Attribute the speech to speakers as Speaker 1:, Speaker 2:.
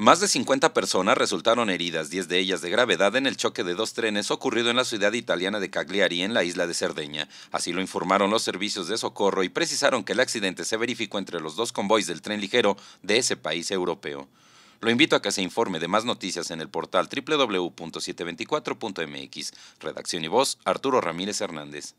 Speaker 1: Más de 50 personas resultaron heridas, 10 de ellas de gravedad, en el choque de dos trenes ocurrido en la ciudad italiana de Cagliari, en la isla de Cerdeña. Así lo informaron los servicios de socorro y precisaron que el accidente se verificó entre los dos convoys del tren ligero de ese país europeo. Lo invito a que se informe de más noticias en el portal www.724.mx. Redacción y voz, Arturo Ramírez Hernández.